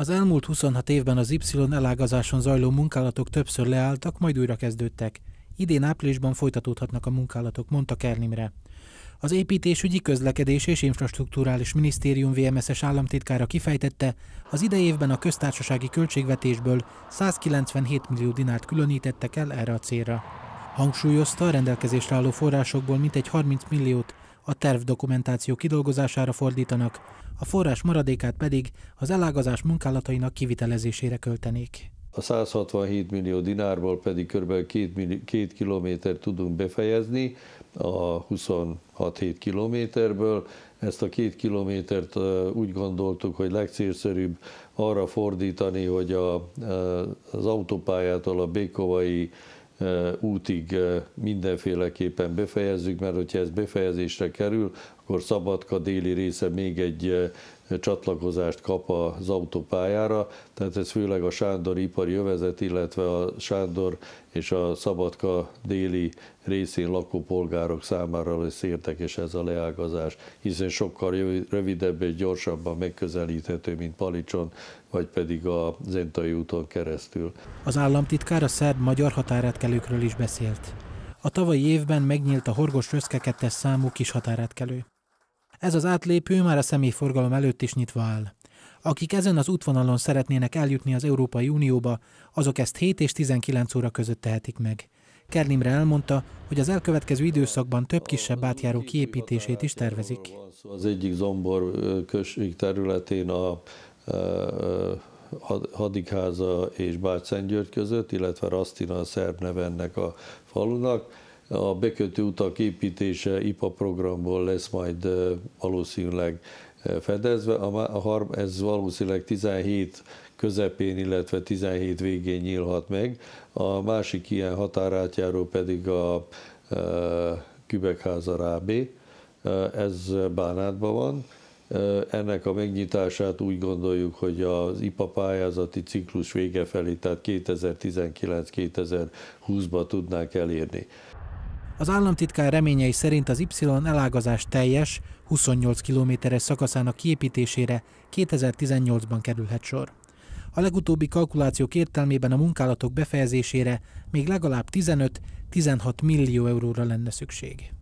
Az elmúlt 26 évben az Y elágazáson zajló munkálatok többször leálltak, majd újra kezdődtek. Idén áprilisban folytatódhatnak a munkálatok, mondta Kernimre. Az építésügyi közlekedés és infrastruktúrális minisztérium VMS-es államtitkára kifejtette, az idei évben a köztársasági költségvetésből 197 millió dinárt különítettek el erre a célra. Hangsúlyozta, a rendelkezésre álló forrásokból mintegy 30 milliót a tervdokumentáció kidolgozására fordítanak, a forrás maradékát pedig az elágazás munkálatainak kivitelezésére költenék. A 167 millió dinárból pedig kb. 2 kilométer tudunk befejezni a 26-7 kilométerből. Ezt a két kilométert úgy gondoltuk, hogy legcélszerűbb arra fordítani, hogy a, az autópályától a Békovai útig mindenféleképpen befejezzük, mert hogyha ez befejezésre kerül, akkor Szabadka déli része még egy eh, csatlakozást kap az autópályára, tehát ez főleg a Sándor ipari övezet, illetve a Sándor és a Szabadka déli részén lakó polgárok számára lesz érdekes ez a leágazás, hiszen sokkal rövidebb és gyorsabban megközelíthető, mint Palicson, vagy pedig a Zentai úton keresztül. Az államtitkár a szerb-magyar határátkelőkről is beszélt. A tavalyi évben megnyílt a Horgos Röszke 2 számú kis határátkelő. Ez az átlépő már a személyforgalom előtt is nyitva áll. Akik ezen az útvonalon szeretnének eljutni az Európai Unióba, azok ezt 7 és 19 óra között tehetik meg. Kernimre elmondta, hogy az elkövetkező időszakban több kisebb átjáró kiépítését is tervezik. Az egyik zombor község területén a Hadikháza és Bácszengyörgy között, illetve Rasztina a szerb neve ennek a falunak. A bekötő utak építése IPA programból lesz majd valószínűleg fedezve, a, harm, ez valószínűleg 17 közepén, illetve 17 végén nyílhat meg, a másik ilyen határátjáró pedig a e, Kübekháza Rábé. ez Bánátban van, ennek a megnyitását úgy gondoljuk, hogy az IPA pályázati ciklus vége felé, tehát 2019-2020-ba tudnánk elérni. Az államtitkár reményei szerint az Y elágazás teljes, 28 kilométeres szakaszának kiépítésére 2018-ban kerülhet sor. A legutóbbi kalkulációk értelmében a munkálatok befejezésére még legalább 15-16 millió euróra lenne szükség.